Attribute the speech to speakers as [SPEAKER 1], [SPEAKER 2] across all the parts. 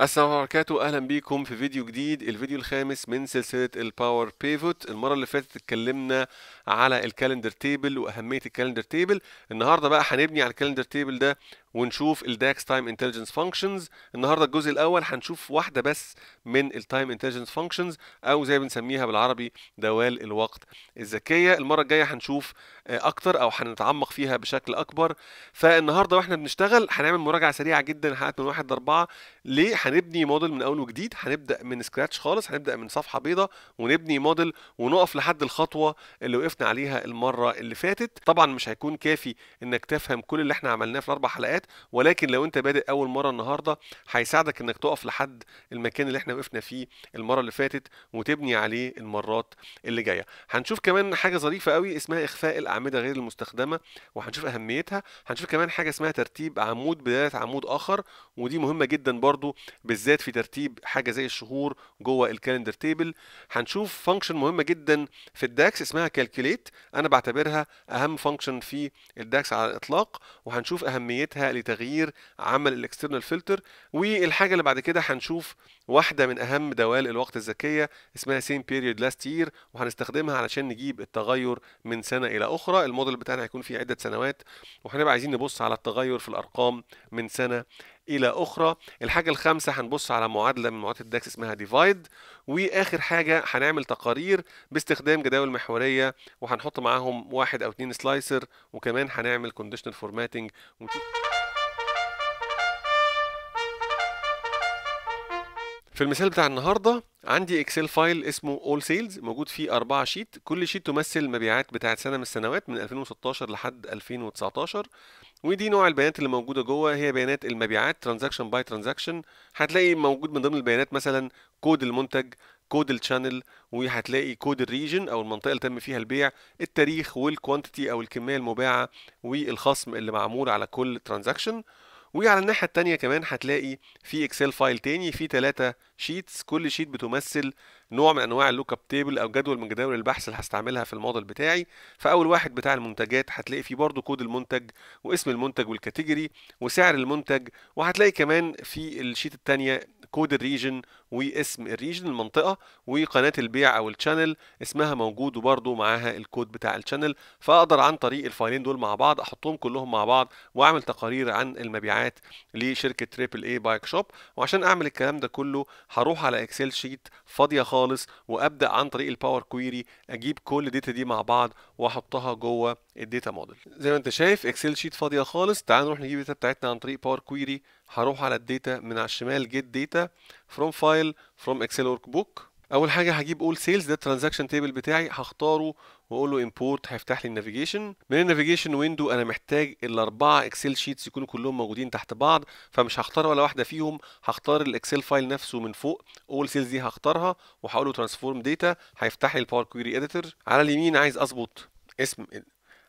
[SPEAKER 1] السلام عليكم وبركاته اهلا بيكم في فيديو جديد الفيديو الخامس من سلسله الباور بيفوت المره اللي فاتت اتكلمنا على الكالندر تيبل واهميه الكالندر تيبل النهارده بقى هنبني على الكالندر تيبل ده ونشوف الداكس تايم انتليجنس فانكشنز النهارده الجزء الاول هنشوف واحده بس من التايم انتليجنس فانكشنز او زي بنسميها بالعربي دوال الوقت الذكيه المره الجايه هنشوف آه، اكتر او هنتعمق فيها بشكل اكبر فالنهارده واحنا بنشتغل هنعمل مراجعه سريعه جدا حلقات من واحد لاربعه ليه هنبني موديل من اول وجديد هنبدا من سكراتش خالص هنبدا من صفحه بيضاء ونبني موديل ونقف لحد الخطوه اللي وقفت اتكلمنا عليها المرة اللي فاتت طبعا مش هيكون كافي انك تفهم كل اللي احنا عملناه في الاربع حلقات ولكن لو انت بادئ اول مرة النهاردة هيساعدك انك تقف لحد المكان اللي احنا وقفنا فيه المرة اللي فاتت وتبني عليه المرات اللي جاية هنشوف كمان حاجة ظريفة قوي اسمها اخفاء الاعمدة غير المستخدمة وهنشوف اهميتها هنشوف كمان حاجة اسمها ترتيب عمود بداية عمود اخر ودي مهمة جدا برضو بالذات في ترتيب حاجة زي الشهور جوه الكالندر تيبل هنشوف فانكشن مهمة جدا في الداكس اسمها كالكوليت كالكوليت انا بعتبرها اهم فانكشن في الداكس على الاطلاق وهنشوف اهميتها لتغيير عمل الاكسترنال فلتر والحاجه اللي بعد كده هنشوف واحده من اهم دوال الوقت الذكيه اسمها سيم بيريود لاست يير وهنستخدمها علشان نجيب التغير من سنه الى اخرى الموديل بتاعنا هيكون فيه عده سنوات وهنبقى عايزين نبص على التغير في الارقام من سنه الى اخرى الحاجه الخامسه هنبص على معادله من معادله الداكس اسمها ديفايد واخر حاجه هنعمل تقارير باستخدام جداول محوريه وهنحط معاهم واحد او اتنين سلايسر وكمان هنعمل كونديشنال فورماتنج ونشوف في المثال بتاع النهارده عندي اكسل فايل اسمه اول سيلز موجود فيه أربعة شيت كل شيت تمثل مبيعات بتاعه سنه من السنوات من 2016 لحد 2019 ودي نوع البيانات اللي موجوده جوه هي بيانات المبيعات ترانزاكشن باي ترانزاكشن هتلاقي موجود من ضمن البيانات مثلا كود المنتج كود الشانل وهتلاقي كود الريجن او المنطقه اللي تم فيها البيع التاريخ والكوانتيتي او الكميه المباعه والخصم اللي معمول على كل ترانزاكشن وعلى الناحية التانية كمان هتلاقي في اكسل فايل تاني في تلاتة شيتس كل شيت بتمثل نوع من انواع اللوك اب تيبل او جدول من جداول البحث اللي هستعملها في الموديل بتاعي فاول واحد بتاع المنتجات هتلاقي فيه برضو كود المنتج واسم المنتج والكاتيجوري وسعر المنتج وهتلاقي كمان في الشيت التانية كود الريجن واسم الريجن المنطقه وقناه البيع او الشانل اسمها موجود وبرده معاها الكود بتاع الشانل فاقدر عن طريق الفايلين دول مع بعض احطهم كلهم مع بعض واعمل تقارير عن المبيعات لشركه تريبل اي بايك شوب وعشان اعمل الكلام ده كله هروح على اكسل شيت فاضيه خالص وابدا عن طريق الباور كويري اجيب كل الداتا دي مع بعض واحطها جوه الداتا موديل زي ما انت شايف اكسل شيت فاضيه خالص تعال نروح نجيب الداتا بتاعتنا عن طريق باور كويري هروح على الداتا من على الشمال جيت داتا فروم فايل فايل فروم اكسل ورك بوك اول حاجه هجيب اول سيلز ده الترانزاكشن تيبل بتاعي هختاره واقول له امبورت هيفتح لي النافيجيشن من النافيجيشن ويندو انا محتاج الاربعه اكسل شيتس يكونوا كلهم موجودين تحت بعض فمش هختار ولا واحده فيهم هختار الاكسل فايل نفسه من فوق اول سيلز دي هختارها وهقول له ترانسفورم داتا هيفتح لي الباور كويري اديتور على اليمين عايز اظبط اسم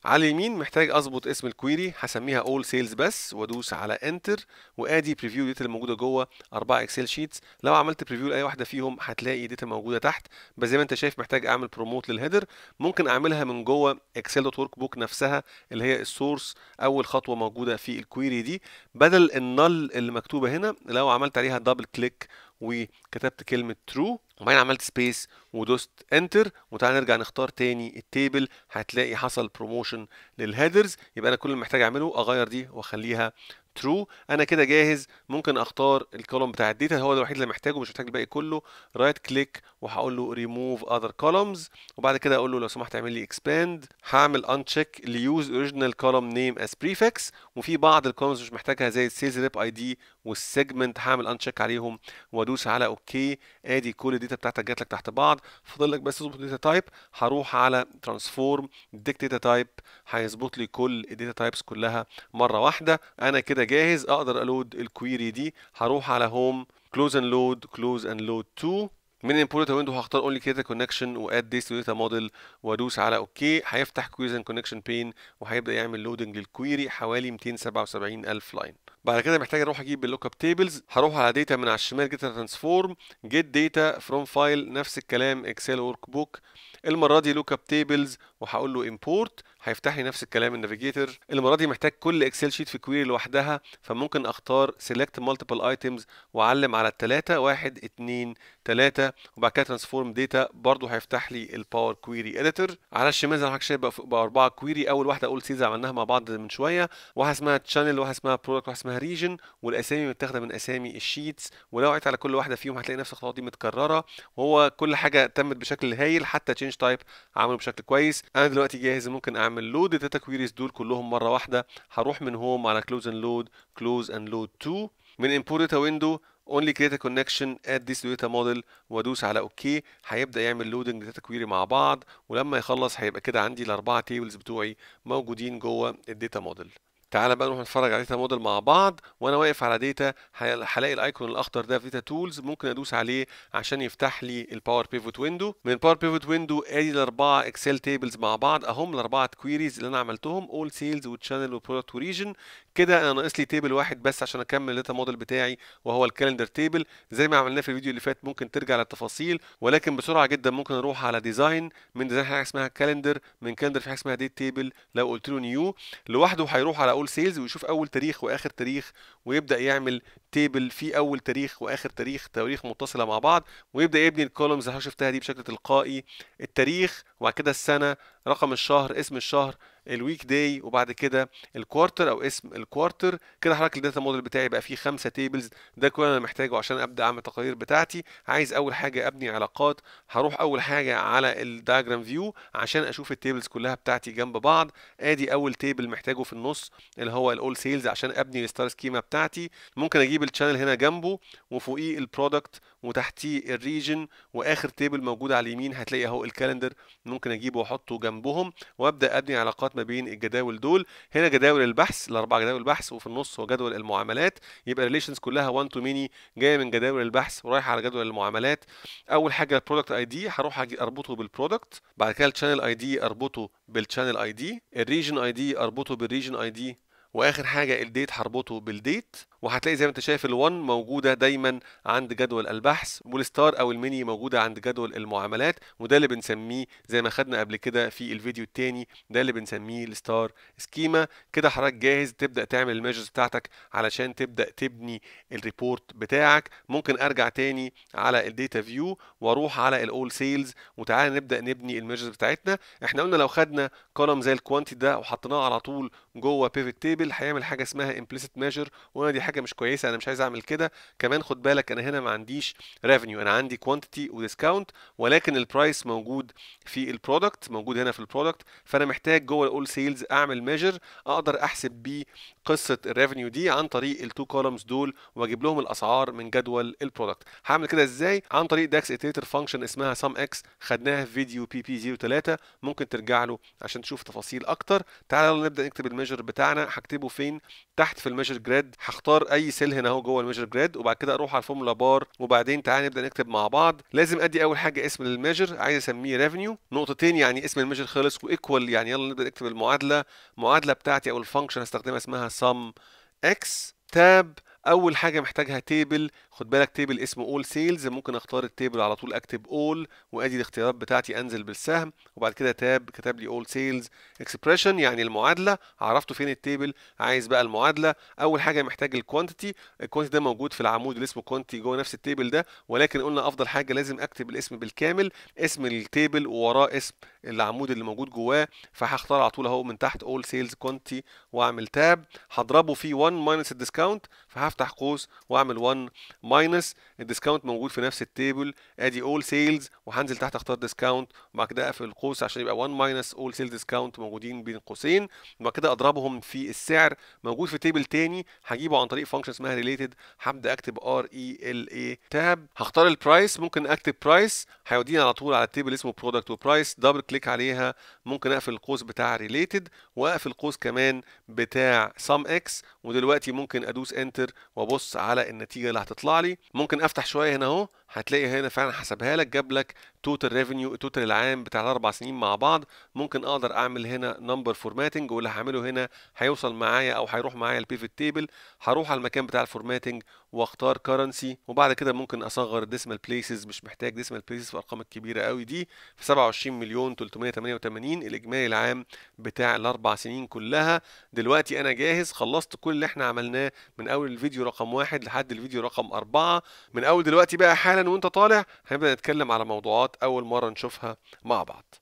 [SPEAKER 1] على اليمين محتاج اظبط اسم الكويري هسميها اول سيلز بس وادوس على انتر وادي بريفيو اللي موجوده جوه اربع اكسل شيتس لو عملت بريفيو لاي واحده فيهم هتلاقي ديتا موجوده تحت بس زي ما انت شايف محتاج اعمل بروموت للهيدر ممكن اعملها من جوه اكسل دوت ورك بوك نفسها اللي هي السورس اول خطوه موجوده في الكويري دي بدل النل اللي مكتوبه هنا لو عملت عليها دبل كليك وكتبت كلمة true وبعدين عملت سبيس ودوست انتر وتعالى نرجع نختار تاني التيبل هتلاقي حصل بروموشن للهيدرز يبقى انا كل اللي محتاج اعمله اغير دي واخليها ترو انا كده جاهز ممكن اختار الكولوم بتاع الداتا هو الوحيد اللي محتاجه مش محتاج الباقي كله رايت كليك وهقول له ريموف اذر كولومز وبعد كده اقول له لو سمحت اعمل لي اكسباند هعمل ان تشيك ليوز اوريجينال كولوم نيم از بريفكس وفي بعض الكولومز مش محتاجها زي السيلز ريب اي دي والسيجمنت هعمل ان تشيك عليهم وادوس على اوكي ادي كل الداتا بتاعتك جات لك تحت بعض فاضل لك بس تظبط الداتا تايب هروح على ترانسفورم ديك داتا تايب هيظبط لي كل الداتا تايبس كلها مره واحده انا كده جاهز اقدر الود الكويري دي هروح على هوم كلوز اند لود كلوز اند لود 2 من الامبورتر ويندو هختار اونلي كريت كونكشن واد ديس داتا موديل وادوس على اوكي هيفتح كويز اند كونكشن بين وهيبدا يعمل لودنج للكويري حوالي 277 الف لاين بعد كده محتاج اروح اجيب اللوك اب تيبلز هروح على داتا من على الشمال جيت ترانسفورم جيت داتا فروم فايل نفس الكلام اكسل ورك بوك المره دي لوك اب تيبلز وهقول له امبورت هيفتح لي نفس الكلام النافيجيتور المره دي محتاج كل اكسل شيت في كويري لوحدها فممكن اختار سيلكت مالتيبل ايتمز واعلم على الثلاثه واحد اثنين ثلاثه وبعد كده ترانسفورم داتا برده هيفتح لي الباور كويري اديتور على الشمال زي ما حضرتك شايف بقى اربعه كويري اول واحده اول سيزا عملناها مع بعض من شويه واحده اسمها تشانل واحده اسمها برودكت واحده اسمها ريجن والاسامي متاخده من اسامي الشيتس ولو قعدت على كل واحده فيهم هتلاقي نفس الخطوات دي متكرره وهو كل حاجه تمت بشكل هايل حتى تشينج تايب عمله بشكل كويس انا دلوقتي جاهز ممكن اعمل لود الداتا كويريز دول كلهم مره واحده هروح من هوم على كلوز اند لود كلوز اند لود 2 من امبورت داتا ويندو اونلي كريت ا كونكشن اد this داتا موديل وادوس على اوكي هيبدا يعمل لودنج داتا كويري مع بعض ولما يخلص هيبقى كده عندي الاربعه تيبلز بتوعي موجودين جوه الداتا موديل تعالى بقى نروح نتفرج على ديتا موديل مع بعض وانا واقف على ديتا هلاقي الايكون الاخضر ده في ديتا تولز ممكن ادوس عليه عشان يفتح لي الباور بيفوت ويندو من باور بيفوت ويندو ادي الاربعه اكسل تيبلز مع بعض اهم الاربعه كويريز اللي انا عملتهم اول سيلز وتشانل وبرودكت وريجن كده انا ناقص لي تيبل واحد بس عشان اكمل الداتا موديل بتاعي وهو الكالندر تيبل زي ما عملناه في الفيديو اللي فات ممكن ترجع للتفاصيل ولكن بسرعه جدا ممكن اروح على ديزاين من ديزاين حاجه اسمها كالندر من كالندر في حاجه اسمها ديت تيبل لو قلت له نيو لوحده هيروح على اول سيلز ويشوف اول تاريخ واخر تاريخ ويبدا يعمل تيبل في اول تاريخ واخر تاريخ تواريخ متصله مع بعض ويبدا يبني الكولومز اللي شفتها دي بشكل تلقائي التاريخ وبعد كده السنه رقم الشهر اسم الشهر الويك داي وبعد كده الكوارتر او اسم الكوارتر كده حضرتك الداتا موديل بتاعي بقى فيه خمسه تيبلز ده كل انا محتاجه عشان ابدا اعمل تقارير بتاعتي عايز اول حاجه ابني علاقات هروح اول حاجه على الدايجرام فيو عشان اشوف التيبلز كلها بتاعتي جنب بعض ادي اول تيبل محتاجه في النص اللي هو الاول سيلز عشان ابني الستار سكيما بتاعتي ممكن اجيب الشانل هنا جنبه وفوقيه البرودكت وتحتيه الريجن واخر تيبل موجود على اليمين هتلاقي اهو الكالندر ممكن اجيبه واحطه جنبهم وابدا ابني علاقات ما بين الجداول دول هنا جداول البحث الاربع جداول البحث وفي النص هو جدول المعاملات يبقى ريليشنز كلها 1 تو ميني جايه من جداول البحث ورايحه على جدول المعاملات اول حاجه البرودكت اي دي هروح اربطه بالبرودكت بعد كده الشانل اي دي اربطه بالشانل اي دي الريجن اي دي اربطه بالريجن اي دي واخر حاجه الديت هربطه بالديت وهتلاقي زي ما انت شايف ال1 موجوده دايما عند جدول البحث والستار او الميني موجوده عند جدول المعاملات وده اللي بنسميه زي ما خدنا قبل كده في الفيديو الثاني ده اللي بنسميه الستار سكيما كده حضرتك جاهز تبدا تعمل الميجرز بتاعتك علشان تبدا تبني الريبورت بتاعك ممكن ارجع تاني على الديتا فيو واروح على الاول سيلز وتعالى نبدا نبني الميجرز بتاعتنا احنا قلنا لو خدنا كولم زي الكوانتي ده وحطيناه على طول جوه بيفت تيبل هيعمل حاجه اسمها امبليسيت ميجر وانا دي حاجه مش كويسه انا مش عايز اعمل كده كمان خد بالك انا هنا ما عنديش ريفينيو انا عندي كوانتيتي وديسكاونت ولكن البرايس موجود في البرودكت موجود هنا في البرودكت فانا محتاج جوه الاول سيلز اعمل ميجر اقدر احسب بيه قصه الريفينيو دي عن طريق التو كولمز دول واجيب لهم الاسعار من جدول البرودكت هعمل كده ازاي عن طريق داكس اتيتر فانكشن اسمها سام اكس خدناها في فيديو بي بي 03 ممكن ترجع له عشان تشوف تفاصيل اكتر تعالى نبدا نكتب الميجر بتاعنا هكتبه فين تحت في الميجر جراد هختار بار اي سيل هنا اهو جوه الميجر جريد وبعد كده اروح على الفورمولا بار وبعدين تعالى نبدا نكتب مع بعض لازم ادي اول حاجه اسم للميجر عايز اسميه ريفينيو نقطتين يعني اسم الميجر خلص وايكوال يعني يلا نبدا نكتب المعادله المعادله بتاعتي او الفانكشن هستخدمها اسمها sum x تاب اول حاجه محتاجها تيبل خد بالك تيبل اسمه اول سيلز ممكن اختار التيبل على طول اكتب اول وادي الاختيارات بتاعتي انزل بالسهم وبعد كده تاب كتب لي اول سيلز اكسبريشن يعني المعادله عرفته فين التيبل عايز بقى المعادله اول حاجه محتاج الكوانتيتي الكوانتيتي ده موجود في العمود اللي اسمه كوانتي جوه نفس التيبل ده ولكن قلنا افضل حاجه لازم اكتب الاسم بالكامل اسم التيبل ووراه اسم العمود اللي موجود جواه فهختار على طول اهو من تحت اول سيلز كوانتي واعمل تاب هضربه في 1 ماينس الديسكاونت فه هفتح قوس واعمل 1 ماينس الديسكاونت موجود في نفس التيبل ادي اول سيلز وهنزل تحت اختار ديسكاونت وبعد كده اقفل القوس عشان يبقى 1 ماينس اول سيلز ديسكاونت موجودين بين قوسين وبعد كده اضربهم في السعر موجود في تيبل تاني هجيبه عن طريق فانكشن اسمها ريليتد هبدا اكتب ار اي ال اي تاب هختار البرايس ممكن اكتب برايس هيوديني على طول على التيبل اسمه برودكت وبرايس دبل كليك عليها ممكن اقفل القوس بتاع ريليتد واقفل القوس كمان بتاع سام اكس ودلوقتي ممكن ادوس انتر وابص على النتيجه اللي هتطلع لي ممكن افتح شويه هنا اهو هتلاقي هنا فعلا حسبها لك جاب لك توتال ريفينيو التوتال العام بتاع الاربع سنين مع بعض ممكن اقدر اعمل هنا نمبر فورماتنج واللي هعمله هنا هيوصل معايا او هيروح معايا البيفت تيبل هروح على المكان بتاع الفورماتنج واختار كرنسي وبعد كده ممكن اصغر ديسمال بليسز مش محتاج ديسمال بليسز في الارقام الكبيره قوي دي في 27 مليون 388 الاجمالي العام بتاع الاربع سنين كلها دلوقتي انا جاهز خلصت كل اللي احنا عملناه من اول الفيديو رقم واحد لحد الفيديو رقم اربعه من اول دلوقتي بقى حالا اهلا وانت طالع هنبدأ نتكلم على موضوعات أول مرة نشوفها مع بعض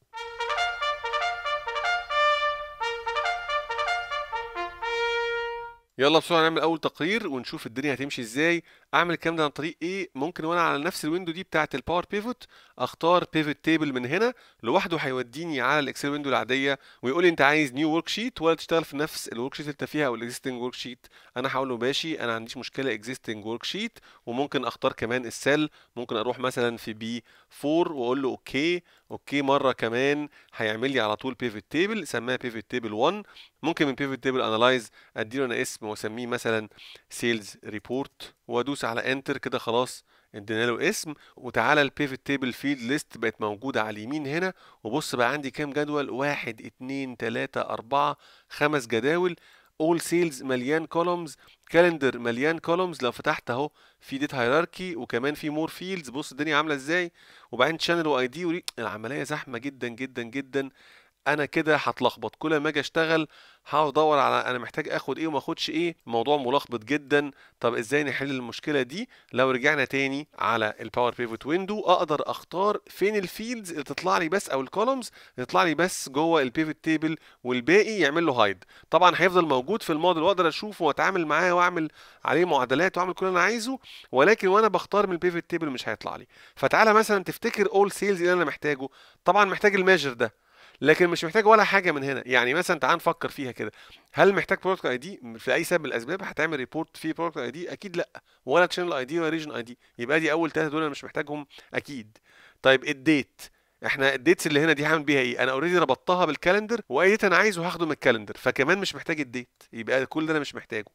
[SPEAKER 1] يلا بسرعة نعمل أول تقرير ونشوف الدنيا هتمشي إزاي اعمل الكلام ده عن طريق ايه ممكن وانا على نفس الويندو دي بتاعه الباور بيفوت اختار بيفوت تيبل من هنا لوحده هيوديني على الاكسل ويندو العاديه ويقول لي انت عايز نيو ورك شيت ولا تشتغل في نفس الورك شيت اللي انت فيها او الاكزيستنج ورك شيت انا هقول له ماشي انا ما عنديش مشكله اكزيستنج ورك شيت وممكن اختار كمان السيل ممكن اروح مثلا في بي 4 واقول له اوكي اوكي مره كمان هيعمل لي على طول بيفوت تيبل سماها بيفوت تيبل 1 ممكن من بيفوت تيبل انالايز اديله انا اسم واسميه مثلا سيلز ريبورت وادوس بدوس على انتر كده خلاص ادينا له اسم وتعالى البيفت تيبل فيلد ليست بقت موجوده على اليمين هنا وبص بقى عندي كام جدول واحد اتنين تلاته اربعه خمس جداول اول سيلز مليان كولومز كالندر مليان كولومز لو فتحت اهو في ديت هيراركي وكمان في مور فيلدز بص الدنيا عامله ازاي وبعدين شانل واي دي العمليه زحمه جدا جدا جدا انا كده هتلخبط كل ما اجي اشتغل هقعد ادور على انا محتاج اخد ايه وما اخدش ايه الموضوع ملخبط جدا طب ازاي نحل المشكله دي لو رجعنا تاني على الباور بيفوت ويندو اقدر اختار فين الفيلدز اللي تطلع لي بس او الكولومز اللي تطلع لي بس جوه البيفوت تيبل والباقي يعمل له هايد طبعا هيفضل موجود في الموديل واقدر اشوفه واتعامل معاه واعمل عليه معادلات واعمل كل اللي انا عايزه ولكن وانا بختار من البيفوت تيبل مش هيطلع لي فتعالى مثلا تفتكر اول سيلز اللي انا محتاجه طبعا محتاج الميجر ده لكن مش محتاج ولا حاجه من هنا يعني مثلا تعال نفكر فيها كده هل محتاج برودكت اي دي في اي سبب من الاسباب هتعمل ريبورت فيه برودكت اي دي اكيد لا ولا تشانل اي دي ولا ريجن اي دي يبقى دي اول ثلاثه دول انا مش محتاجهم اكيد طيب الديت احنا الديتس اللي هنا دي هعمل بيها ايه انا اوريدي ربطتها بالكالندر واي ديت انا عايزه هاخده من الكالندر فكمان مش محتاج الديت يبقى كل ده انا مش محتاجه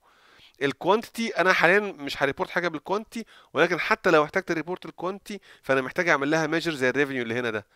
[SPEAKER 1] الكوانتيتي انا حاليا مش هريبورت حاجه بالكوانتيتي ولكن حتى لو احتجت ريبورت الكوانتيتي فانا محتاج اعمل لها ميجر زي الريفينيو اللي هنا ده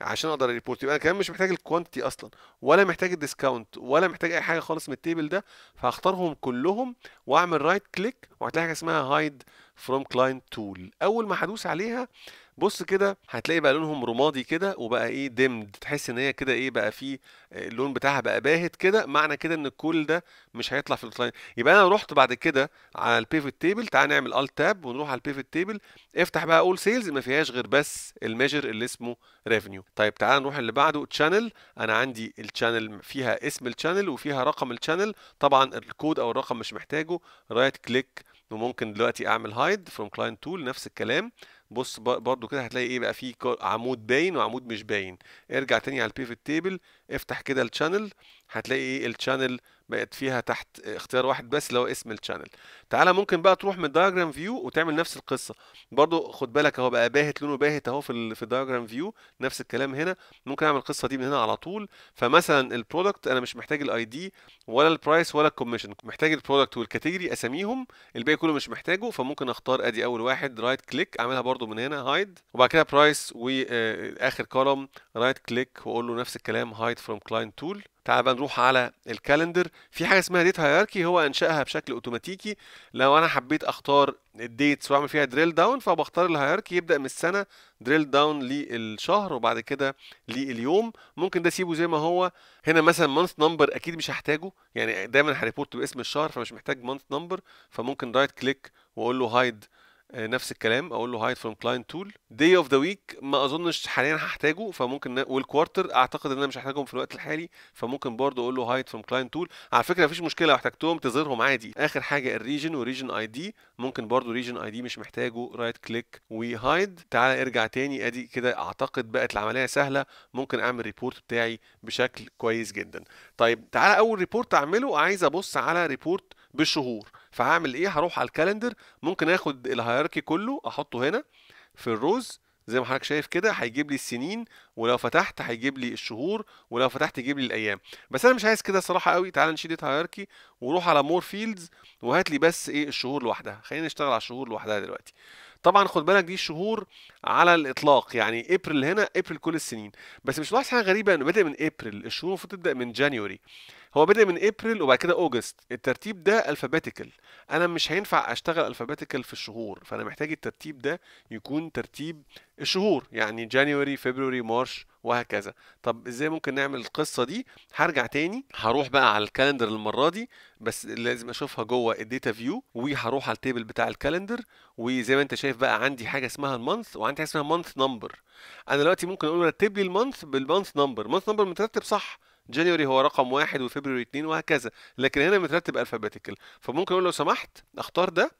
[SPEAKER 1] عشان اقدر ريبورت يبقى انا كمان مش محتاج الكوانتيتي اصلا ولا محتاج الديسكاونت ولا محتاج اي حاجه خالص من التيبل ده فهختارهم كلهم واعمل رايت كليك وهتلاقي حاجه اسمها هايد فروم كلاينت تول اول ما هدوس عليها بص كده هتلاقي بقى لونهم رمادي كده وبقى ايه دمد تحس ان هي كده ايه بقى فيه آه، اللون بتاعها بقى باهت كده معنى كده ان الكل ده مش هيطلع في الاوتلاين يبقى انا رحت بعد كده على البيفت تيبل تعال نعمل الت تاب ونروح على البيفت تيبل افتح بقى اول سيلز ما فيهاش غير بس الميجر اللي اسمه ريفينيو طيب تعال نروح اللي بعده تشانل انا عندي التشانل فيها اسم الشانل وفيها رقم الشانل طبعا الكود او الرقم مش محتاجه رايت كليك وممكن دلوقتي اعمل هايد فروم كلاينت تول نفس الكلام بص برضو كده هتلاقي ايه بقى فيه عمود باين وعمود مش باين ارجع تاني على البيفت تيبل افتح كده الشانل هتلاقي ايه الشانل بقت فيها تحت اختيار واحد بس اللي هو اسم الشانل تعالى ممكن بقى تروح من الدايجرام فيو وتعمل نفس القصه برضو خد بالك اهو بقى باهت لونه باهت اهو في الـ في الدايجرام فيو نفس الكلام هنا ممكن اعمل القصه دي من هنا على طول فمثلا البرودكت انا مش محتاج الاي دي ولا البرايس ولا الكوميشن محتاج البرودكت والكاتيجوري اساميهم الباقي كله مش محتاجه فممكن اختار ادي اول واحد رايت كليك اعملها برضو من هنا هايد وبعد كده برايس واخر كولوم رايت كليك واقول له نفس الكلام هايد فروم كلاينت تول تعال بقى نروح على الكالندر في حاجه اسمها ديت هيراركي هو انشاها بشكل اوتوماتيكي لو انا حبيت اختار الديتس واعمل فيها دريل داون فبختار الهيراركي يبدا من السنه دريل داون للشهر وبعد كده لليوم ممكن ده اسيبه زي ما هو هنا مثلا مانث نمبر اكيد مش هحتاجه يعني دايما هريبورت باسم الشهر فمش محتاج مانث نمبر فممكن رايت كليك واقول له هايد آه، نفس الكلام اقول له هايد فروم كلاينت تول داي اوف ذا ويك ما اظنش حاليا هحتاجه فممكن والكوارتر اعتقد ان انا مش هحتاجهم في الوقت الحالي فممكن برضه اقول له هايد فروم كلاينت تول على فكره مفيش مشكله لو احتجتهم تظهرهم عادي اخر حاجه الريجن وريجن اي دي ممكن برضه ريجن اي دي مش محتاجه رايت كليك وهايد تعالى ارجع تاني ادي كده اعتقد بقت العمليه سهله ممكن اعمل ريبورت بتاعي بشكل كويس جدا طيب تعالى اول ريبورت اعمله عايز ابص على ريبورت بالشهور فهعمل ايه هروح على الكالندر ممكن اخد الهيراركي كله احطه هنا في الروز زي ما حضرتك شايف كده هيجيب لي السنين ولو فتحت هيجيب لي الشهور ولو فتحت يجيب لي الايام بس انا مش عايز كده صراحه قوي تعال نشيل هايركي وروح على مور فيلدز وهات لي بس ايه الشهور لوحدها خلينا نشتغل على الشهور لوحدها دلوقتي طبعا خد بالك دي الشهور على الاطلاق يعني ابريل هنا ابريل كل السنين بس مش لاحظ حاجه غريبه انه بدا من ابريل الشهور المفروض تبدا من جانيوري هو بدا من ابريل وبعد كده اوجست الترتيب ده الفابيتيكال انا مش هينفع اشتغل الفابيتيكال في الشهور فانا محتاج الترتيب ده يكون ترتيب الشهور يعني جانيوري فبراير مارش وهكذا طب ازاي ممكن نعمل القصه دي هرجع تاني هروح بقى على الكالندر المره دي بس لازم اشوفها جوه الداتا فيو وهروح على التيبل بتاع الكالندر وزي ما انت شايف بقى عندي حاجه اسمها المانث وعندي عندي حاجه اسمها مانث نمبر انا دلوقتي ممكن اقول رتب لي المانث بالمانث نمبر المانث نمبر مترتب صح جانيوري هو رقم واحد وفبراير اتنين وهكذا لكن هنا مترتب الفابيتيكال فممكن اقول لو سمحت اختار ده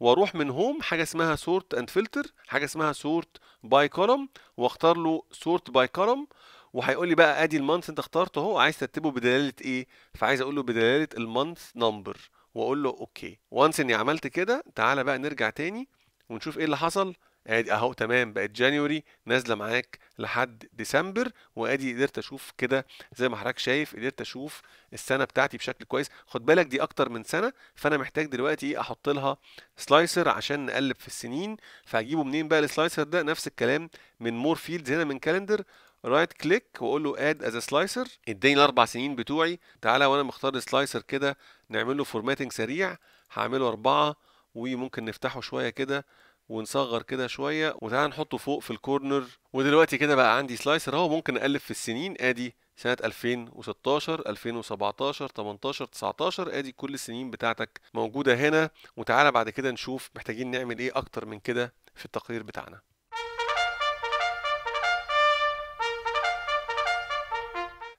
[SPEAKER 1] واروح من هوم حاجه اسمها سورت اند فلتر حاجه اسمها سورت باي كولوم واختار له سورت باي كولوم وهيقول لي بقى ادي المانث انت اخترته اهو عايز ترتبه بدلاله ايه فعايز اقول له بدلاله المانث نمبر واقول له اوكي وانس اني عملت كده تعالى بقى نرجع تاني ونشوف ايه اللي حصل ادي اهو تمام بقت جانيوري نازله معاك لحد ديسمبر وادي قدرت اشوف كده زي ما حضرتك شايف قدرت اشوف السنه بتاعتي بشكل كويس خد بالك دي اكتر من سنه فانا محتاج دلوقتي احط لها سلايسر عشان نقلب في السنين فهجيبه منين بقى السلايسر ده نفس الكلام من مور فيلدز هنا من كالندر رايت كليك واقول له اد از سلايسر اديني الاربع سنين بتوعي تعالى وانا مختار السلايسر كده نعمل له فورماتنج سريع هعمله اربعه وممكن نفتحه شويه كده ونصغر كده شويه وتعالى نحطه فوق في الكورنر ودلوقتي كده بقى عندي سلايسر اهو ممكن اقلب في السنين ادي سنة 2016 2017 18 19 ادي كل السنين بتاعتك موجودة هنا وتعالى بعد كده نشوف محتاجين نعمل ايه اكتر من كده في التقرير بتاعنا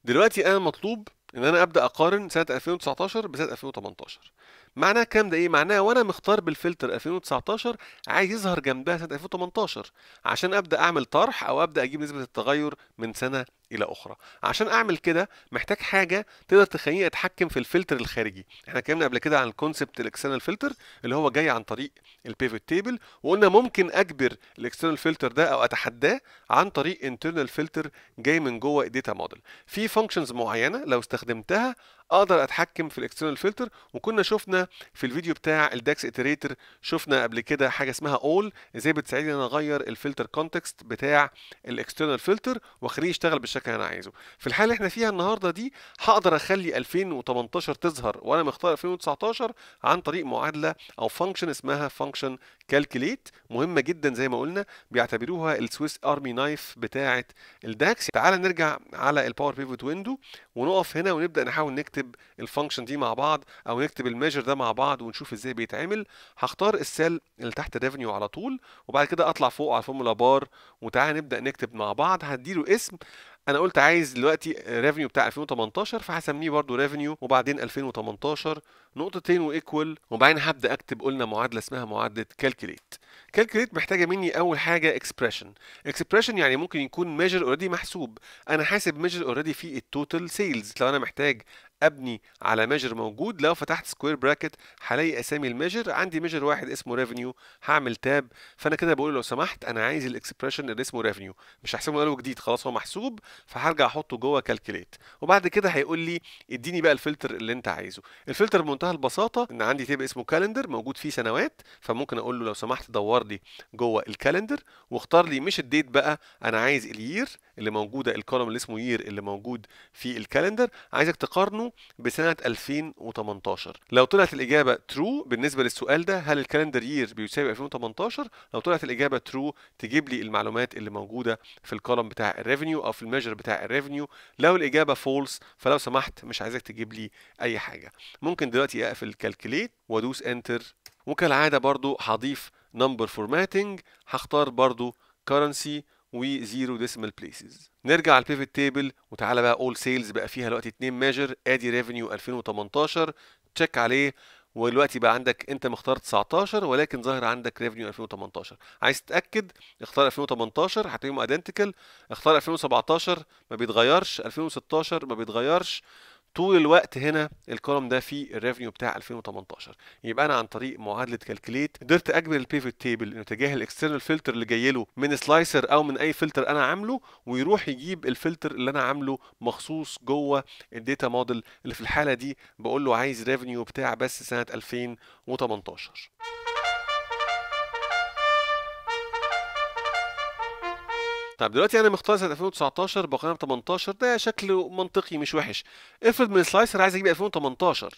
[SPEAKER 1] دلوقتي انا مطلوب ان انا ابدا اقارن سنة 2019 بسنة 2018 معناها الكلام ده ايه معناها وانا مختار بالفلتر 2019 عايز يظهر جنبها سنه 2018 عشان ابدا اعمل طرح او ابدا اجيب نسبه التغير من سنه الى اخرى عشان اعمل كده محتاج حاجه تقدر تخليني اتحكم في الفلتر الخارجي احنا اتكلمنا قبل كده عن الكونسبت الاكسترنال فلتر اللي هو جاي عن طريق البيفوت تيبل وقلنا ممكن اجبر الاكسترنال فلتر ده او اتحداه عن طريق انترنال فلتر جاي من جوه الداتا موديل في فانكشنز معينه لو استخدمتها اقدر اتحكم في الاكسترنال فلتر وكنا شفنا في الفيديو بتاع الداكس اتريتر شفنا قبل كده حاجه اسمها اول ازاي بتساعدني ان انا اغير الفلتر كونتكست بتاع الاكسترنال فلتر واخليه يشتغل بالشكل اللي انا عايزه في الحاله اللي احنا فيها النهارده دي هقدر اخلي 2018 تظهر وانا مختار 2019 عن طريق معادله او فانكشن اسمها فانكشن كالكليت مهمه جدا زي ما قلنا بيعتبروها السويس ارمي نايف بتاعه الداكس تعال نرجع على الباور بيفوت ويندو ونقف هنا ونبدا نحاول نكتب نكتب الفانكشن دي مع بعض او نكتب الميجر ده مع بعض ونشوف ازاي بيتعمل هختار السيل اللي تحت ريفنيو على طول وبعد كده اطلع فوق على الفورمولا بار وتعالى نبدا نكتب مع بعض هديله اسم انا قلت عايز دلوقتي ريفنيو بتاع 2018 فهسميه برضو ريفنيو وبعدين 2018 نقطتين وايكوال وبعدين هبدا اكتب قلنا معادله اسمها معادله كالكوليت كالكوليت محتاجه مني اول حاجه اكسبريشن اكسبريشن يعني ممكن يكون ميجر اوريدي محسوب انا حاسب ميجر اوريدي في التوتال سيلز لو انا محتاج ابني على ميجر موجود لو فتحت سكوير براكت هلاقي اسامي الميجر عندي ميجر واحد اسمه ريفينيو هعمل تاب فانا كده بقول لو سمحت انا عايز الاكسبريشن اللي اسمه ريفينيو مش هحسبه له جديد خلاص هو محسوب فهرجع احطه جوه كالكليت وبعد كده هيقول لي اديني بقى الفلتر اللي انت عايزه الفلتر بمنتهى البساطه ان عندي تيب اسمه كالندر موجود فيه سنوات فممكن اقول له لو سمحت دور لي جوه الكالندر واختار لي مش الديت بقى انا عايز الير اللي موجوده الكولوم اللي اسمه يير اللي موجود في الكالندر عايزك تقارنه بسنة 2018 لو طلعت الإجابة true بالنسبة للسؤال ده هل الكالندر يير بيساوي 2018 لو طلعت الإجابة true تجيب لي المعلومات اللي موجودة في الكولم بتاع الريفنيو أو في الميجر بتاع الريفنيو لو الإجابة false فلو سمحت مش عايزك تجيب لي أي حاجة ممكن دلوقتي أقفل الكالكليت وأدوس enter وكالعادة برضو هضيف number formatting هختار برضو currency وزيرو ديسمال بليسز نرجع على البيفت تيبل وتعالى بقى اول سيلز بقى فيها دلوقتي اتنين ميجر ادي ريفينيو 2018 تشيك عليه ودلوقتي بقى عندك انت مختار 19 ولكن ظاهر عندك ريفينيو 2018 عايز تتاكد اختار 2018 هتلاقيهم ايدنتيكال اختار 2017 ما بيتغيرش 2016 ما بيتغيرش طول الوقت هنا الكولوم ده فيه الريفنيو بتاع 2018 يبقى انا عن طريق معادله كالكليت قدرت اجبر البيفوت تيبل انه تجاه الاكسترنال فلتر اللي جاي له من سلايسر او من اي فلتر انا عامله ويروح يجيب الفلتر اللي انا عامله مخصوص جوه الداتا موديل اللي في الحاله دي بقول له عايز ريفنيو بتاع بس سنه 2018 طب دلوقتي انا يعني مختار سنه 2019 بقيم 18 ده شكل منطقي مش وحش افرض من السلايسر عايز اجيب 2018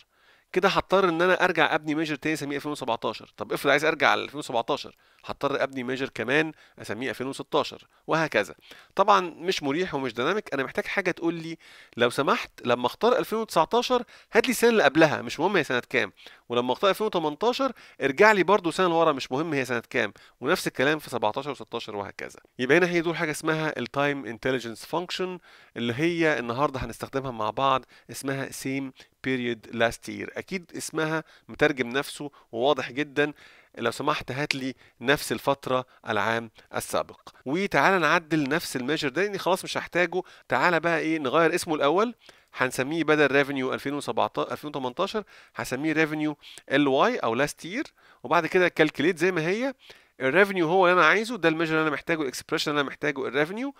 [SPEAKER 1] كده هضطر ان انا ارجع ابني ميجر تاني اسميه 2017 طب افرض عايز ارجع ل 2017 هضطر ابني ميجر كمان اسميه 2016 وهكذا طبعا مش مريح ومش ديناميك انا محتاج حاجه تقول لي لو سمحت لما اختار 2019 هات لي السنه اللي قبلها مش مهم هي سنه كام ولما اختار 2018 ارجع لي برده سنه لورا مش مهم هي سنه كام ونفس الكلام في 17 و16 وهكذا يبقى هنا هي دول حاجه اسمها التايم انتليجنس فانكشن اللي هي النهارده هنستخدمها مع بعض اسمها سيم period last year اكيد اسمها مترجم نفسه وواضح جدا لو سمحت هات لي نفس الفتره العام السابق وتعالى نعدل نفس الميجر ده لاني خلاص مش هحتاجه تعالى بقى ايه نغير اسمه الاول هنسميه بدل ريفينيو 2017 2018 هسميه ريفينيو ال واي او لاست يير وبعد كده كالكليت زي ما هي الريفينيو هو اللي انا عايزه ده الميجر اللي انا محتاجه الاكسبريشن اللي انا محتاجه الريفينيو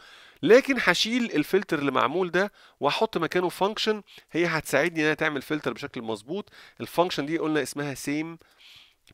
[SPEAKER 1] لكن هشيل الفلتر اللي معمول ده وهحط مكانه فانكشن هي هتساعدني ان انا تعمل فلتر بشكل مظبوط الفانكشن دي قلنا اسمها سيم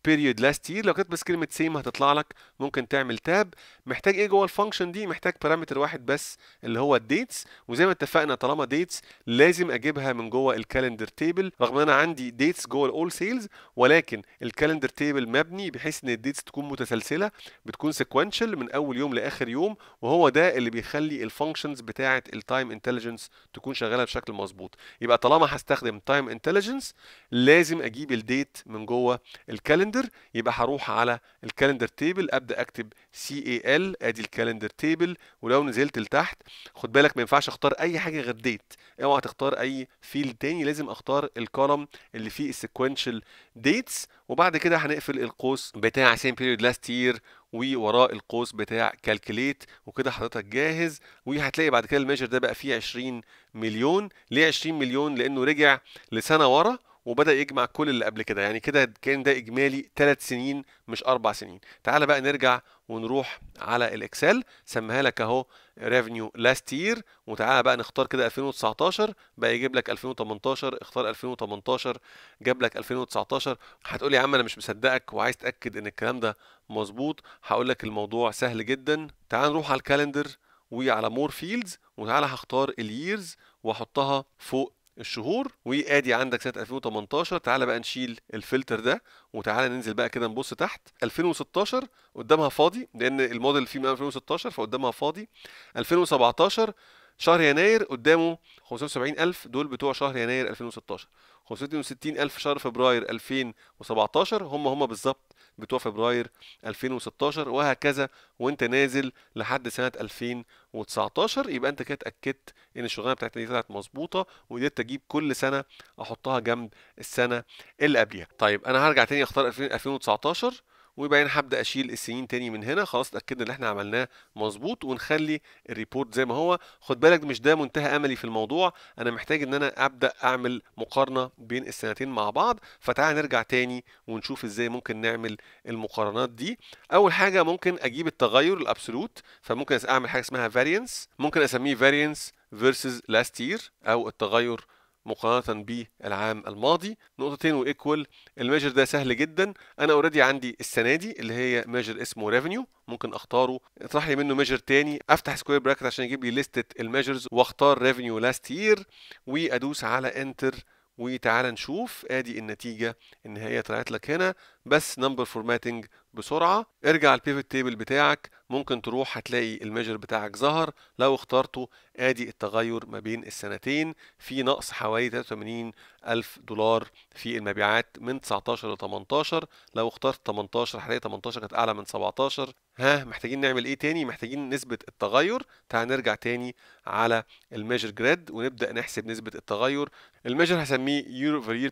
[SPEAKER 1] period last year لو كتبت بس كلمه same هتطلع لك ممكن تعمل تاب محتاج ايه جوه الفانكشن دي محتاج بارامتر واحد بس اللي هو الديتس وزي ما اتفقنا طالما ديتس لازم اجيبها من جوه الكالندر تيبل رغم ان انا عندي ديتس جوه الاول سيلز ولكن الكالندر تيبل مبني بحيث ان الديتس تكون متسلسله بتكون سيكونشال من اول يوم لاخر يوم وهو ده اللي بيخلي الفانكشنز بتاعه التايم انتليجنس تكون شغاله بشكل مظبوط يبقى طالما هستخدم تايم انتليجنس لازم اجيب الديت من جوه الكالندر الكالندر يبقى هروح على الكالندر تيبل ابدا اكتب سي اي ال ادي الكالندر تيبل ولو نزلت لتحت خد بالك ما ينفعش اختار اي حاجه غير ديت اوعى تختار اي فيلد تاني لازم اختار الكولم اللي فيه السيكوينشال ديتس وبعد كده هنقفل القوس بتاع سيم بيريود لاست يير ووراه القوس بتاع كالكليت وكده حضرتك جاهز وهتلاقي بعد كده الميجر ده بقى فيه 20 مليون ليه 20 مليون لانه رجع لسنه ورا وبدا يجمع كل اللي قبل كده يعني كده كان ده اجمالي 3 سنين مش 4 سنين تعال بقى نرجع ونروح على الاكسل سميها لك اهو ريفينيو لاست يير وتعالى بقى نختار كده 2019 بقى يجيب لك 2018 اختار 2018 جاب لك 2019 هتقول يا عم انا مش مصدقك وعايز تاكد ان الكلام ده مظبوط هقول لك الموضوع سهل جدا تعال نروح على الكالندر وعلى مور فيلدز وتعالى هختار الييرز واحطها فوق الشهور وادي عندك سنه 2018 تعالى بقى نشيل الفلتر ده وتعالى ننزل بقى كده نبص تحت 2016 قدامها فاضي لان الموديل فيه من 2016 فقدامها فاضي 2017 شهر يناير قدامه 75000 دول بتوع شهر يناير 2016 562 ألف شهر فبراير 2017 هم هم بالظبط بتوع فبراير 2016 وهكذا وانت نازل لحد سنة 2019 يبقى انت كده اتأكدت ان الشغلانة بتاعتنا دي طلعت مظبوطة وقدرت اجيب كل سنة احطها جنب السنة اللي قبليها. طيب انا هرجع تاني اختار 2019 وبعدين هبدا اشيل السنين تاني من هنا خلاص اتاكدنا ان احنا عملناه مظبوط ونخلي الريبورت زي ما هو خد بالك مش ده منتهى املي في الموضوع انا محتاج ان انا ابدا اعمل مقارنه بين السنتين مع بعض فتعال نرجع تاني ونشوف ازاي ممكن نعمل المقارنات دي اول حاجه ممكن اجيب التغير الابسولوت فممكن اعمل حاجه اسمها فارينس ممكن اسميه فارينس versus last year او التغير مقارنه بالعام الماضي نقطتين وايكوال الميجر ده سهل جدا انا اوريدي عندي السنه دي اللي هي ميجر اسمه ريفينيو ممكن اختاره اطرح لي منه ميجر تاني افتح سكوير براكت عشان يجيب لي لستة الميجرز واختار ريفينيو لاست يير وادوس على انتر وتعالى نشوف ادي النتيجه النهائيه طلعت لك هنا بس نمبر فورماتنج بسرعه ارجع البيفت تيبل بتاعك ممكن تروح هتلاقي الميجر بتاعك ظهر لو اخترته ادي التغير ما بين السنتين في نقص حوالي 83 ألف دولار في المبيعات من 19 ل 18 لو اخترت 18 هتلاقي 18 كانت أعلى من 17 ها محتاجين نعمل إيه تاني محتاجين نسبة التغير تعال نرجع تاني على الميجر جريد ونبدأ نحسب نسبة التغير الميجر هسميه يور فير يير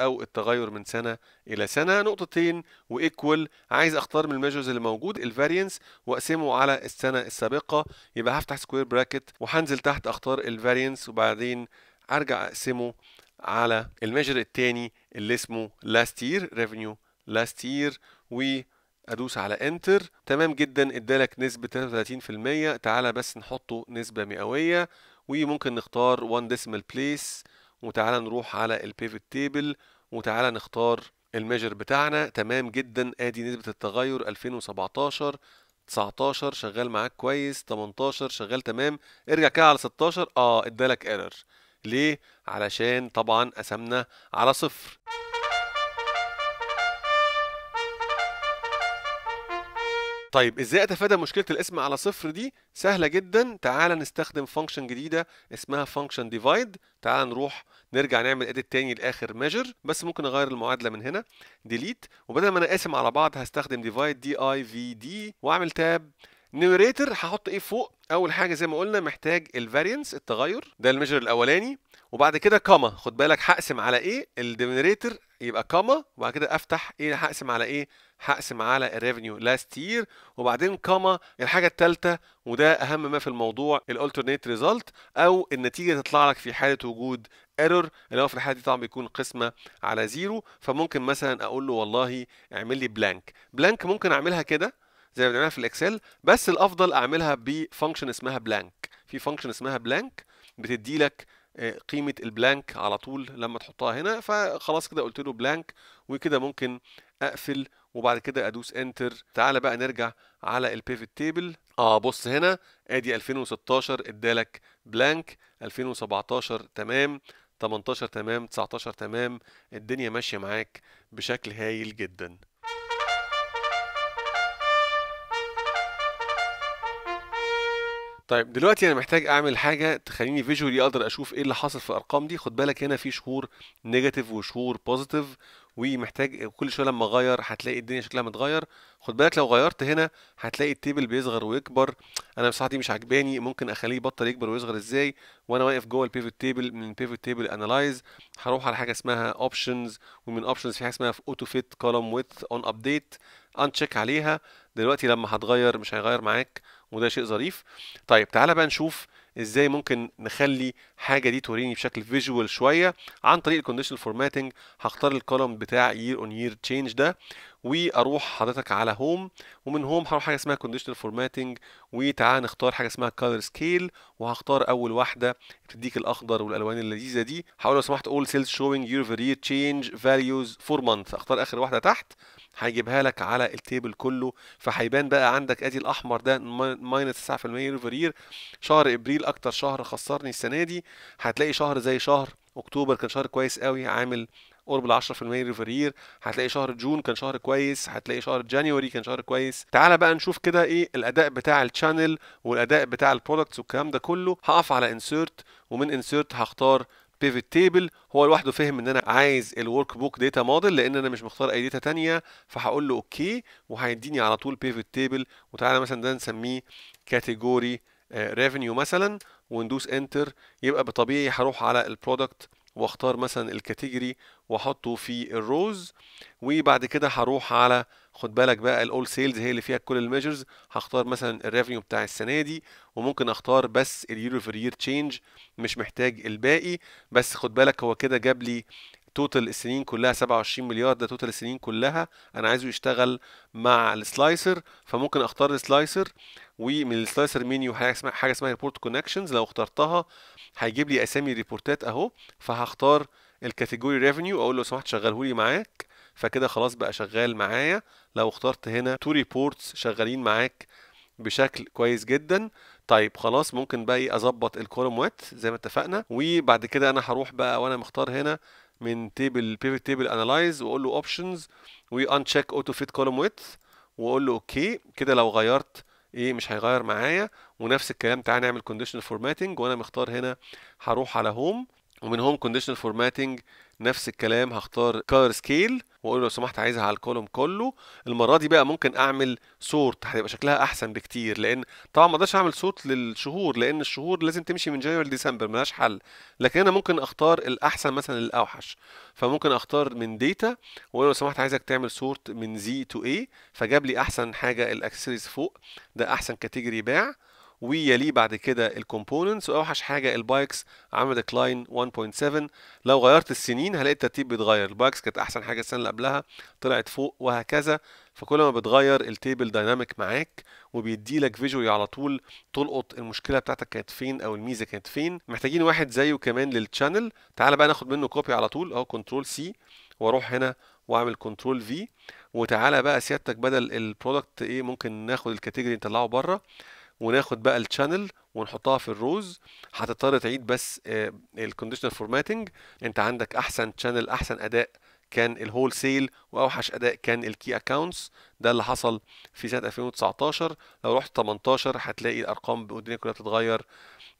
[SPEAKER 1] أو التغير من سنة إلى سنة نقطتين وإيكوال عايز اختار من الميجرز اللي موجود الفارينس واقسمه على السنه السابقه يبقى هفتح سكوير براكت وهنزل تحت اختار الفارينس وبعدين ارجع اقسمه على الميجر الثاني اللي اسمه لاست يير ريفينيو لاست يير و ادوس على انتر تمام جدا ادالك نسبه 33% تعالى بس نحطه نسبه مئويه وممكن نختار 1 ديسمال بليس وتعالى نروح على البيفت تيبل وتعالى نختار الميجر بتاعنا تمام جدا ادي نسبة التغير 2017 19 شغال معاك كويس 18 شغال تمام ارجع كده على 16 اه ادالك ايرور ليه علشان طبعا قسمنا على صفر طيب ازاي اتفادى مشكله الاسم على صفر دي سهله جدا تعال نستخدم فانكشن جديده اسمها فانكشن ديفايد تعال نروح نرجع نعمل اديت تاني لاخر ميجر بس ممكن اغير المعادله من هنا ديليت وبدل ما انا قاسم على بعض هستخدم ديفايد دي اي في دي واعمل تاب نيوريتر هحط ايه فوق اول حاجه زي ما قلنا محتاج الفارينس التغير ده الميجر الاولاني وبعد كده كاما خد بالك هقسم على ايه الدينيريتر يبقى كاما وبعد كده افتح ايه هقسم على ايه هقسم على الريفينيو لاست يير وبعدين كاما الحاجه الثالثه وده اهم ما في الموضوع الالترنيت ريزلت او النتيجه تطلع لك في حاله وجود ايرور اللي هو في الحاله دي طبعا بيكون قسمه على زيرو فممكن مثلا اقول له والله اعمل لي بلانك بلانك ممكن اعملها كده زي ما بنعملها في الاكسل بس الافضل اعملها بفانكشن اسمها بلانك في فانكشن اسمها بلانك بتدي لك آه، قيمه البلانك على طول لما تحطها هنا فخلاص كده قلت له بلانك وكده ممكن اقفل وبعد كده ادوس انتر تعالى بقى نرجع على البيفت تيبل اه بص هنا ادي 2016 ادالك بلانك 2017 تمام 18 تمام 19 تمام الدنيا ماشيه معاك بشكل هايل جدا طيب دلوقتي انا محتاج اعمل حاجه تخليني فيجوالي اقدر اشوف ايه اللي حصل في الارقام دي خد بالك هنا في شهور نيجاتيف وشهور بوزيتيف ومحتاج كل شويه لما اغير هتلاقي الدنيا شكلها متغير خد بالك لو غيرت هنا هتلاقي التيبل بيصغر ويكبر انا بصراحه دي مش عجباني ممكن اخليه يبطل يكبر ويصغر ازاي وانا واقف جوه البيفوت تيبل من البيفوت تيبل انالايز هروح على حاجه اسمها اوبشنز ومن اوبشنز في حاجه اسمها في اوتو فيت كولوم ويت اون ابديت انشيك عليها دلوقتي لما هتغير مش هيغير معاك وده شيء ظريف طيب تعالى بقى نشوف ازاي ممكن نخلي حاجه دي توريني بشكل فيجوال شويه عن طريق الكونديشنال فورماتنج هختار الكولوم بتاع year on year change ده واروح حضرتك على هوم ومن هوم هروح حاجه اسمها كونديشنال فورماتنج وتعالى نختار حاجه اسمها كولر سكيل وهختار اول واحده بتديك الاخضر والالوان اللذيذه دي هقول لو سمحت all sales showing year over year change values for month اختار اخر واحده تحت هيجيبها لك على التيبل كله فهيبان بقى عندك ادي الاحمر ده ماينس 9% يير شهر ابريل اكتر شهر خسرني السنه دي هتلاقي شهر زي شهر اكتوبر كان شهر كويس قوي عامل قرب ال 10% يير هتلاقي شهر جون كان شهر كويس هتلاقي شهر جانيوري كان شهر كويس تعالى بقى نشوف كده ايه الاداء بتاع الشانل والاداء بتاع البرودكتس والكلام ده كله هقف على انسيرت ومن انسيرت هختار البيفت تيبل هو لوحده فهم ان انا عايز الورك بوك داتا موديل لان انا مش مختار اي داتا ثانيه فهقول له اوكي وهيديني على طول بيفت تيبل وتعالى مثلا ده نسميه كاتيجوري آه، ريفينيو مثلا وندوس انتر يبقى بطبيعي هروح على البرودكت واختار مثلا الكاتيجوري واحطه في الروز وبعد كده هروح على خد بالك بقى الاول سيلز هي اللي فيها كل الميجرز هختار مثلا الريفنيو بتاع السنه دي وممكن اختار بس اليورو فور يير تشينج مش محتاج الباقي بس خد بالك هو كده جاب لي توتال السنين كلها 27 مليار ده توتال السنين كلها انا عايزه يشتغل مع السلايسر فممكن اختار السلايسر ومن السلايسر منيو حاجه اسمها حاجه اسمها ريبورت كونكشنز لو اخترتها هيجيب لي اسامي ريبورتات اهو فهختار الكاتيجوري ريفينيو اقول له لو سمحت شغله لي معاك فكده خلاص بقى شغال معايا لو اخترت هنا تو ريبورتس شغالين معاك بشكل كويس جدا طيب خلاص ممكن بقى ايه اظبط الكولوم وات زي ما اتفقنا وبعد كده انا هروح بقى وانا مختار هنا من تيبل بيفت تيبل انالايز واقول له اوبشنز وان تشيك اوتو فيت كولوم ويدث واقول له اوكي كده لو غيرت ايه مش هيغير معايا ونفس الكلام تعالى نعمل كونديشنال فورماتنج وانا مختار هنا هروح على هوم ومن هوم كونديشنال فورماتنج نفس الكلام هختار كلر سكيل واقول لو سمحت عايزها على الكولوم كله المره دي بقى ممكن اعمل صورت هيبقى شكلها احسن بكتير لان طبعا ما اقدرش اعمل صورت للشهور لان الشهور لازم تمشي من جانوري لديسمبر ملهاش حل لكن انا ممكن اختار الاحسن مثلا للاوحش فممكن اختار من ديتا واقول لو سمحت عايزك تعمل صورت من زي تو اي فجاب لي احسن حاجه الاكسسوارز فوق ده احسن كاتيجوري باع ويليه بعد كده الكومبوننتس واوحش حاجه البايكس عمل ديكلاين 1.7 لو غيرت السنين هلاقي الترتيب بيتغير البايكس كانت احسن حاجه السنه اللي قبلها طلعت فوق وهكذا فكل ما بتغير التيبل دايناميك معاك وبيدي لك فيجوال على طول تلقط المشكله بتاعتك كانت فين او الميزه كانت فين محتاجين واحد زيه كمان للشانل تعال بقى ناخد منه كوبي على طول اهو كنترول سي واروح هنا واعمل كنترول في وتعالى بقى سيادتك بدل البرودكت ايه ممكن ناخد الكاتيجوري نطلعه بره وناخد بقى الشانل ونحطها في الروز هتضطر تعيد بس الكونديشنال آه، فورماتنج انت عندك احسن شانل احسن اداء كان الهول سيل واوحش اداء كان الكي اكونتس ده اللي حصل في سنه 2019 لو رحت 18 هتلاقي الارقام الدنيا كلها بتتغير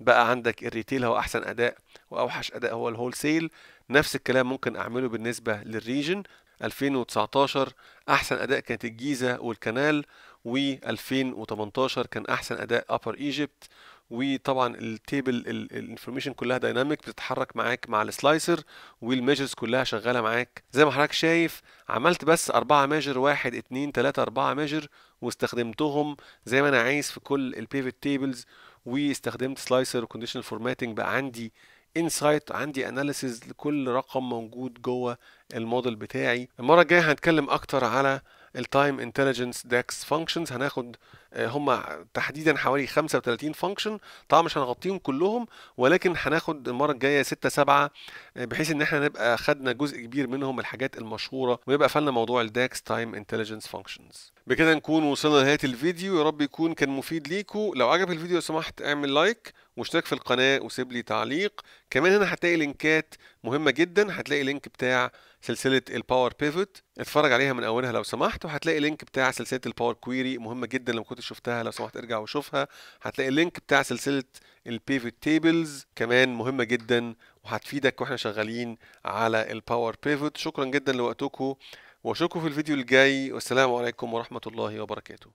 [SPEAKER 1] بقى عندك الريتيل هو احسن اداء واوحش اداء هو الهول سيل نفس الكلام ممكن اعمله بالنسبه للريجن 2019 احسن اداء كانت الجيزه والكنال و2018 كان احسن اداء ابر ايجيبت وطبعا التيبل الانفورميشن كلها دايناميك بتتحرك معاك مع السلايسر والميجرز كلها شغاله معاك زي ما حضرتك شايف عملت بس أربعة ميجر واحد اتنين تلاتة أربعة ميجر واستخدمتهم زي ما انا عايز في كل البيفت تيبلز واستخدمت سلايسر وكونديشنال فورماتنج بقى عندي انسايت عندي اناليسز لكل رقم موجود جوه الموديل بتاعي المره الجايه هنتكلم اكتر على التايم انتليجنس داكس فانكشنز هناخد آه، هما تحديدا حوالي 35 فانكشن طبعا مش هنغطيهم كلهم ولكن هناخد المره الجايه 6 7 آه، بحيث ان احنا نبقى خدنا جزء كبير منهم الحاجات المشهوره ويبقى قفلنا موضوع الداكس تايم انتليجنس فانكشنز بكده نكون وصلنا لنهايه الفيديو يا رب يكون كان مفيد ليكم لو عجب الفيديو لو سمحت اعمل لايك واشترك في القناه وسيب لي تعليق كمان هنا هتلاقي لينكات مهمه جدا هتلاقي لينك بتاع سلسله الباور بيفوت اتفرج عليها من اولها لو سمحت وهتلاقي لينك بتاع سلسله الباور كويري مهمه جدا لو كنت شفتها لو سمحت ارجع وشوفها هتلاقي اللينك بتاع سلسله البيفوت تيبلز كمان مهمه جدا وهتفيدك واحنا شغالين على الباور بيفوت شكرا جدا لوقتكم واشوفكم في الفيديو الجاي والسلام عليكم ورحمه الله وبركاته